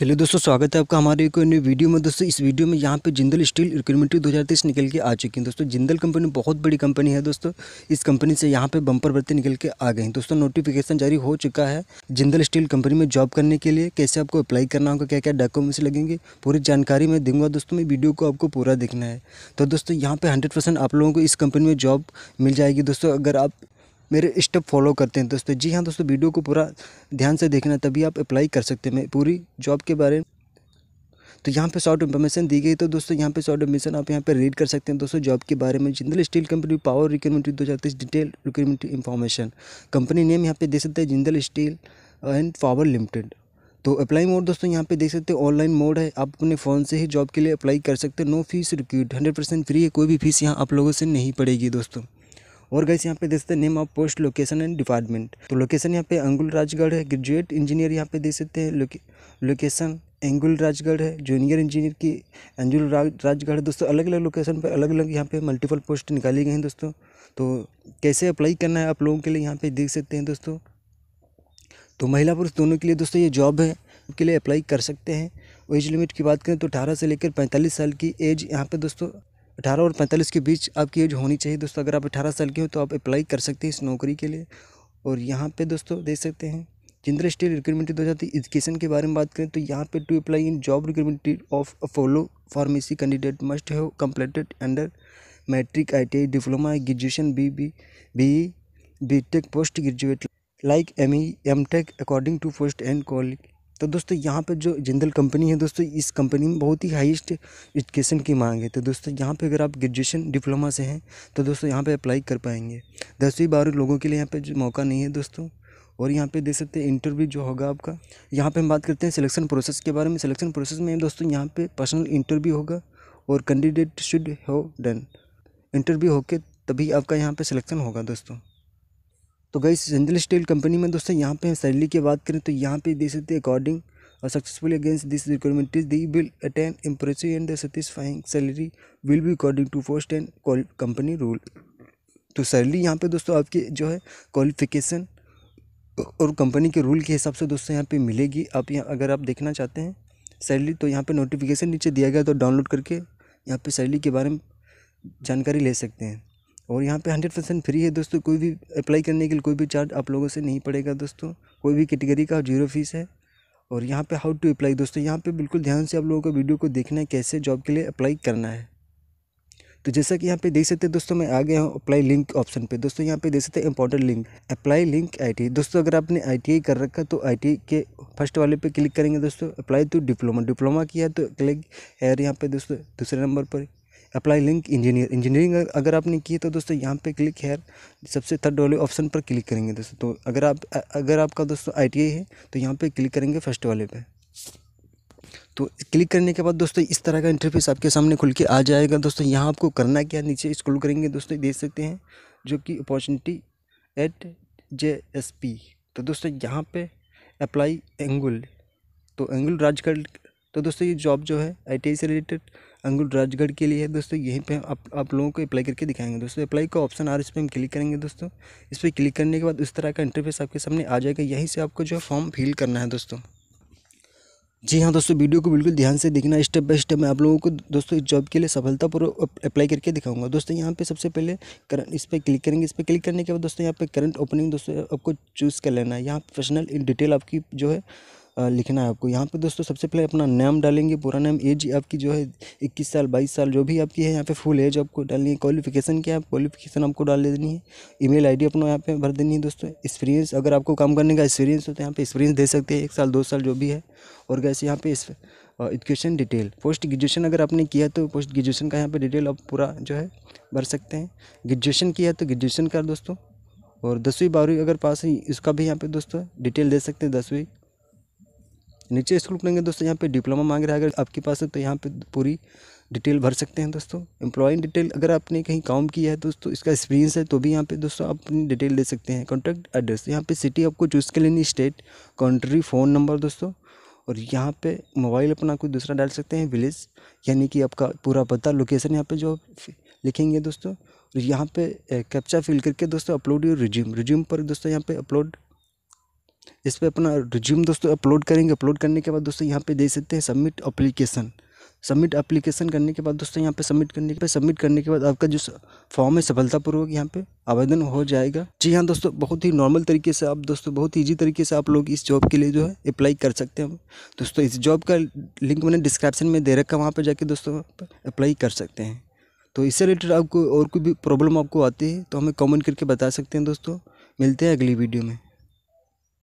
hello दोस्तों स्वागत है आपका हमारे एक नई वीडियो में दोस्तों इस वीडियो में यहाँ पे जिंदल स्टील रिक्रूटमेंट्री 2023 निकल के आ चुकी है दोस्तों जिंदल कंपनी बहुत बड़ी कंपनी है दोस्तों इस कंपनी से यहाँ पे बम्पर भर्ती निकल के आ गए हैं दोस्तों नोटिफिकेशन जारी हो चुका है जिंदल स्टील कंपनी में जॉब करने के लिए कैसे आपको अप्लाई करना होगा क्या क्या डॉक्यूमेंट्स लगेंगे पूरी जानकारी मैं दूंगा दोस्तों मैं वीडियो को आपको पूरा देखना है तो दोस्तों यहाँ पर हंड्रेड आप लोगों को इस कंपनी में जॉब मिल जाएगी दोस्तों अगर आप मेरे स्टेप फॉलो करते हैं दोस्तों जी हाँ दोस्तों वीडियो को पूरा ध्यान से देखना तभी आप अप्लाई कर सकते हैं पूरी जॉब के बारे में तो यहाँ पे शॉर्ट इन्फॉर्मेशन दी गई तो दोस्तों यहाँ पे शॉर्ट इन्फॉर्मेशन आप यहाँ पे रीड कर सकते हैं दोस्तों जॉब के बारे में Jindal steel company power recruitment दो हज़ार तेईस detail recruitment information company name यहाँ पे देख सकते हैं Jindal steel and power limited तो अप्लाई मोड दोस्तों यहाँ पे देख सकते हैं ऑनलाइन मोड है आप अपने फ़ोन से ही जॉब के लिए अप्लाई कर सकते हैं no fees recruit hundred percent free है कोई भी फीस यहाँ आप लोगों से नहीं पड़ेगी दोस्तों और गैस यहाँ पे सकते हैं name of post location and department तो लोकेशन यहाँ पे अंगुल राजगढ़ है ग्रेजुएट इंजीनियर यहाँ पे देख सकते हैं लोकेशन एंगुल राजगढ़ है जूनियर इंजीनियर की एंजुल राजगढ़ दोस्तों अलग अलग लोकेशन पर अलग अलग यहाँ पे मल्टीपल पोस्ट निकाली गई हैं दोस्तों तो कैसे अप्लाई करना है आप लोगों के लिए यहाँ पे देख सकते हैं दोस्तों तो महिला पुरुष दोनों के लिए दोस्तों ये जॉब है के लिए अप्लाई कर सकते हैं एज लिमिट की बात करें तो अठारह से लेकर पैंतालीस साल की एज यहाँ पे दोस्तों अठारह और पैंतालीस के बीच आपकी एज होनी चाहिए दोस्तों अगर आप अठारह साल के हो तो आप अप्लाई कर सकते हैं इस नौकरी के लिए और यहाँ पे दोस्तों देख सकते हैं जिंद्र स्टेट रिक्रूटमेंट दो हज़ार एजुकेशन के बारे में बात करें तो यहाँ पे to apply in job recruitment of follow pharmacy candidate must have completed under matric I diploma graduation B B B B tech post graduate like M E M tech according to post and college तो दोस्तों यहाँ पर जो Jindal company है दोस्तों इस company में बहुत ही हाईएस्ट एजुकेशन की मांग है तो दोस्तों यहाँ पे अगर आप ग्रेजुएशन डिप्लोमा से हैं तो दोस्तों यहाँ पे अप्लाई कर पाएंगे दसवीं बारहवीं लोगों के लिए यहाँ पे जो मौका नहीं है दोस्तों और यहाँ पे देख सकते हैं इंटरव्यू जो होगा आपका यहाँ पर हम बात करते हैं सिलेक्शन प्रोसेस के बारे में सिलेक्शन प्रोसेस में दोस्तों यहाँ पर पर्सनल इंटरव्यू होगा और कैंडिडेट शुड हो डन इंटरव्यू होकर तभी आपका यहाँ पर सिलेक्शन होगा दोस्तों तो गई जिंदल स्टील कंपनी में दोस्तों यहाँ पे सैलरी की बात करें तो यहाँ पे दे सकते अकॉर्डिंग और successful against this requirement is the will attain impressive and the satisfying salary will be according to first and company rule तो सैलरी यहाँ पे दोस्तों आपकी जो है क्वालिफिकेशन और कंपनी के रूल के हिसाब से दोस्तों यहाँ पर मिलेगी आप यहाँ अगर आप देखना चाहते हैं सैलरी तो यहाँ पर नोटिफिकेशन नीचे दिया गया तो डाउनलोड करके यहाँ पर सैलरी के बारे में जानकारी ले सकते हैं और यहाँ पे हंड्रेड परसेंट फ्री है दोस्तों कोई भी अप्लाई करने के लिए कोई भी चार्ज आप लोगों से नहीं पड़ेगा दोस्तों कोई भी कैटेगरी का जीरो फीस है और यहाँ पे हाउ टू अप्लाई दोस्तों यहाँ पे बिल्कुल ध्यान से आप लोगों को वीडियो को देखना है कैसे जॉब के लिए अप्लाई करना है तो जैसा कि यहाँ पे देख सकते हैं दोस्तों मैं आ गया हूँ अप्लाई लिंक ऑप्शन पे दोस्तों यहाँ पे देख सकते हैं important link apply link I दोस्तों अगर आपने आईटीआई कर रखा तो आई के फर्स्ट वाले पे क्लिक करेंगे दोस्तों अप्लाई टू डिप्लोमा डिप्लोमा किया तो क्लिक है यहाँ पे दोस्तों दूसरे नंबर पर अप्लाई लिंक इंजीनियर इंजीनियरिंग अगर आपने की तो दोस्तों यहाँ पे क्लिक है सबसे थर्ड वाले ऑप्शन पर क्लिक करेंगे दोस्तों तो अगर आप अगर आपका दोस्तों आई है तो यहाँ पर क्लिक करेंगे फर्स्ट वाले पर तो क्लिक करने के बाद दोस्तों इस तरह का इंटरफेस आपके सामने खुल के आ जाएगा दोस्तों यहाँ आपको करना क्या नीचे स्कूल करेंगे दोस्तों देख सकते हैं जो कि opportunity at J S P तो दोस्तों यहाँ पे अप्लाई एंगुल तो एंगुल राजगढ़ तो दोस्तों ये जॉब जो है आई से रिलेटेड अंगुल राजगढ़ के लिए है दोस्तों यहीं पे आप आप लोगों को अप्लाई करके दिखाएंगे दोस्तों अप्लाई का ऑप्शन आ रहा है इस पर हम क्लिक करेंगे दोस्तों इस पर क्लिक करने के बाद उस तरह का इंटरफेस आपके सामने आ जाएगा यहीं से आपको जो है फॉर्म फिल करना है दोस्तों जी हाँ दोस्तों वीडियो को बिल्कुल ध्यान से देखना स्टेप बाय स्टेप मैं आप लोगों को दोस्तों इस जॉब के लिए सफलतापूर्वक अप्लाई करके दिखाऊंगा दोस्तों यहाँ पे सबसे पहले करंट इस पर क्लिक करेंगे इस पर क्लिक करने के बाद दोस्तों यहाँ पे करंट ओपनिंग दोस्तों आपको चूज़ कर लेना है यहाँ पर्सनल इन डिटेल आपकी जो है लिखना है आपको यहाँ पे दोस्तों सबसे पहले अपना नाम डालेंगे पूरा नाम एज आपकी जो है इक्कीस साल बाईस साल जो भी आपकी है यहाँ पे फुल एज आपको डालनी है क्वालिफिकेशन क्या है क्वालिफिकेशन आपको डाल देनी है ईमेल आईडी अपना यहाँ पे भर देनी है दोस्तों एक्सपीरियंस अगर आपको काम करने का एक्सपीरियंस हो तो यहाँ पर एक्सपीरियंस दे सकते हैं एक साल दो साल जो भी है और कैसे यहाँ पे एजुकेशन डिटेल पोस्ट ग्रेजुएशन अगर आपने किया तो पोस्ट ग्रेजुएशन का यहाँ पे डिटेल आप पूरा जो है भर सकते हैं ग्रेजुएशन किया तो ग्रेजुएशन का दोस्तों और दसवीं बारहवीं अगर पास है इसका भी यहाँ पे दोस्तों डिटेल दे सकते हैं दसवीं नीचे स्कूल करेंगे दोस्तों यहाँ पे डिप्लोमा मांग रहा है अगर आपके पास है तो यहाँ पे पूरी डिटेल भर सकते हैं दोस्तों एम्प्लॉइंग डिटेल अगर आपने कहीं काम किया है दोस्तों इसका एक्सपीरियंस है तो भी यहाँ पे दोस्तों आप अपनी डिटेल दे सकते हैं कॉन्टैक्ट एड्रेस यहाँ पे सिटी आपको चूज़ कर लेनी स्टेट कंट्री फ़ोन नंबर दोस्तों और यहाँ पे मोबाइल अपना कोई दूसरा डाल सकते हैं विलेज यानी कि आपका पूरा पता लोकेशन यहाँ पे जो लिखेंगे दोस्तों और यहाँ पर कैप्चा फिल करके दोस्तों अपलोड योर रिज्यूम रिज्यूम पर दोस्तों यहाँ पर अपलोड इस पर अपना रिज्यूम दोस्तों अपलोड करेंगे अपलोड करने के बाद दोस्तों यहाँ पे दे सकते हैं सबमिट अप्लीकेशन सबमिट अप्लीकेशन करने के बाद दोस्तों यहाँ पे सबमिट करने के बाद सबमिट करने के बाद आपका जो फॉर्म है सफलतापूर्वक यहाँ पे आवेदन हो जाएगा जी हाँ दोस्तों बहुत ही नॉर्मल तरीके से आप दोस्तों बहुत ईजी तरीके से आप लोग इस जॉब के लिए जो है अप्लाई कर सकते हैं दोस्तों इस जॉब का लिंक मैंने डिस्क्रिप्शन में दे रखा वहाँ पर जाके दोस्तों अप्लाई कर सकते हैं तो इससे रिलेटेड आपको और कोई भी प्रॉब्लम आपको आती है तो हमें कॉमेंट करके बता सकते हैं दोस्तों मिलते हैं अगली वीडियो में